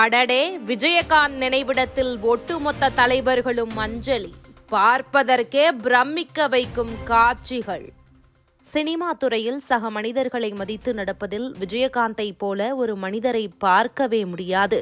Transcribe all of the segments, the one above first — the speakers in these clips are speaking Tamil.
அடடே விஜயகாந்த் நினைவிடத்தில் ஒட்டுமொத்த தலைவர்களும் அஞ்சலி பார்ப்பதற்கே பிரமிக்க வைக்கும் காட்சிகள் சினிமா துறையில் சக மனிதர்களை மதித்து நடப்பதில் விஜயகாந்தை போல ஒரு மனிதரை பார்க்கவே முடியாது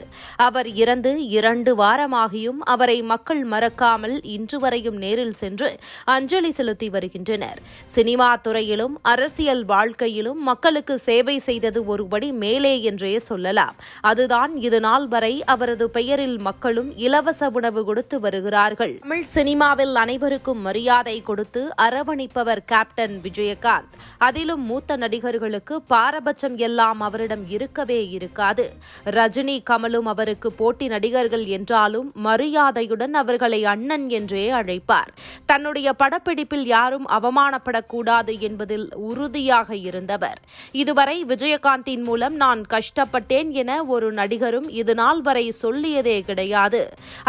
அவர் இறந்து இரண்டு வாரமாகியும் அவரை மக்கள் மறக்காமல் இன்று வரையும் நேரில் சென்று அஞ்சலி செலுத்தி வருகின்றனர் சினிமா துறையிலும் அரசியல் வாழ்க்கையிலும் மக்களுக்கு சேவை செய்தது ஒருபடி மேலே என்றே சொல்லலாம் அதுதான் நாள் வரை அவரது பெயரில் மக்களும் இலவச உணவு கொடுத்து வருகிறார்கள் தமிழ் சினிமாவில் அனைவருக்கும் மரியாதை கொடுத்து அரவணைப்பவர் கேப்டன் விஜயகாந்த் ரஜினிகாந்த் அதிலும் மூத்த நடிகர்களுக்கு பாரபட்சம் எல்லாம் அவரிடம் இருக்கவே இருக்காது ரஜினி கமலும் அவருக்கு போட்டி நடிகர்கள் என்றாலும் மரியாதையுடன் அவர்களை அண்ணன் என்றே அழைப்பார் தன்னுடைய படப்பிடிப்பில் யாரும் அவமானப்படக்கூடாது என்பதில் உறுதியாக இருந்தவர் இதுவரை விஜயகாந்தின் மூலம் நான் கஷ்டப்பட்டேன் என ஒரு நடிகரும் இதுநாள் வரை சொல்லியதே கிடையாது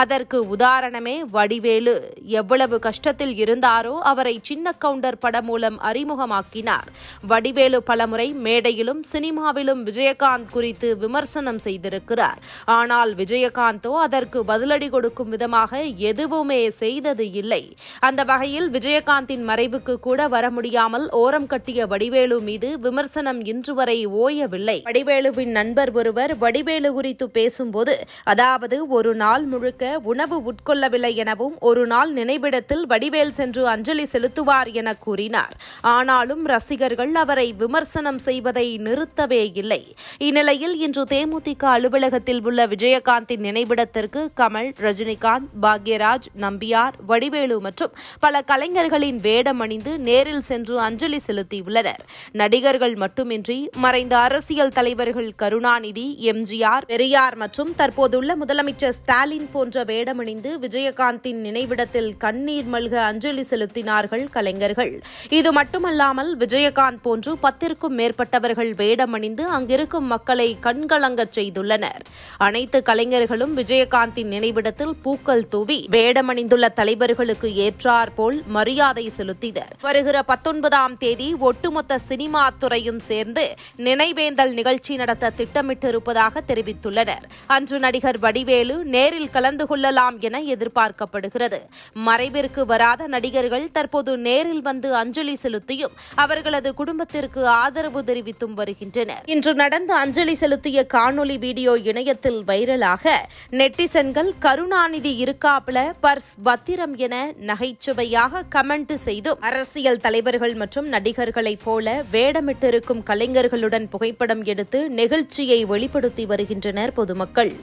அதற்கு உதாரணமே வடிவேலு எவ்வளவு கஷ்டத்தில் இருந்தாரோ அவரை சின்ன கவுண்டர் படம் மூலம் அறிமுகம் பிரபலமாக்கினார் வடிவேலு பலமுறை மேடையிலும் சினிமாவிலும் விஜயகாந்த் குறித்து விமர்சனம் செய்திருக்கிறார் ஆனால் விஜயகாந்தோ அதற்கு பதிலடி கொடுக்கும் விதமாக எதுவுமே செய்தது இல்லை அந்த வகையில் விஜயகாந்தின் மறைவுக்கு கூட வர முடியாமல் ஓரம் கட்டிய வடிவேலு மீது விமர்சனம் இன்று வரை ஓயவில்லை வடிவேலுவின் நண்பர் ஒருவர் வடிவேலு குறித்து பேசும்போது அதாவது ஒரு நாள் முழுக்க உணவு உட்கொள்ளவில்லை எனவும் ஒரு நாள் நினைவிடத்தில் வடிவேல் சென்று அஞ்சலி செலுத்துவார் என கூறினார் ஆனால் இருந்தாலும் ரசிகர்கள் அவரை விமர்சனம் செய்வதை நிறுத்தவே இல்லை இந்நிலையில் இன்று தேமுதிக அலுவலகத்தில் உள்ள விஜயகாந்தின் நினைவிடத்திற்கு கமல் ரஜினிகாந்த் பாக்யராஜ் நம்பியார் வடிவேலு மற்றும் பல கலைஞர்களின் வேடம் அணிந்து நேரில் சென்று அஞ்சலி செலுத்தியுள்ளனர் நடிகர்கள் மட்டுமின்றி மறைந்த அரசியல் தலைவர்கள் கருணாநிதி எம்ஜிஆர் பெரியார் மற்றும் தற்போதுள்ள முதலமைச்சர் ஸ்டாலின் போன்ற வேடமணிந்து விஜயகாந்தின் நினைவிடத்தில் கண்ணீர் மல்க அஞ்சலி செலுத்தினார்கள் கலைஞர்கள் இது மட்டுமல்லாமல் இல்லாமல் விஜயகாந்த் போன்று பத்திற்கும் மேற்பட்டவர்கள் வேடமணிந்து அங்கிருக்கும் மக்களை கண்கலங்கச் செய்துள்ளனர் அனைத்து கலைஞர்களும் விஜயகாந்தின் நினைவிடத்தில் பூக்கள் தூவி வேடமணிந்துள்ள தலைவர்களுக்கு ஏற்றாற்போல் மரியாதை செலுத்தினர் வருகிற பத்தொன்பதாம் தேதி ஒட்டுமொத்த சினிமா துறையும் சேர்ந்து நினைவேந்தல் நிகழ்ச்சி நடத்த திட்டமிட்டிருப்பதாக தெரிவித்துள்ளனர் அன்று நடிகர் வடிவேலு நேரில் கலந்து கொள்ளலாம் என எதிர்பார்க்கப்படுகிறது மறைவிற்கு வராத நடிகர்கள் தற்போது நேரில் வந்து அஞ்சலி செலுத்தியும் அவர்களது குடும்பத்திற்கு ஆதரவு தெரிவித்தும் வருகின்றனர் இன்று நடந்த அஞ்சலி செலுத்திய காணொலி வீடியோ இணையத்தில் வைரலாக நெட்டிசன்கள் கருணாநிதி இருக்காப்ல பர்ஸ் பத்திரம் என நகைச்சுவையாக கமெண்ட் செய்தும் அரசியல் தலைவர்கள் மற்றும் நடிகர்களைப் போல வேடமிட்டிருக்கும் கலைஞர்களுடன் புகைப்படம் எடுத்து நெகிழ்ச்சியை வெளிப்படுத்தி வருகின்றனர் பொதுமக்கள்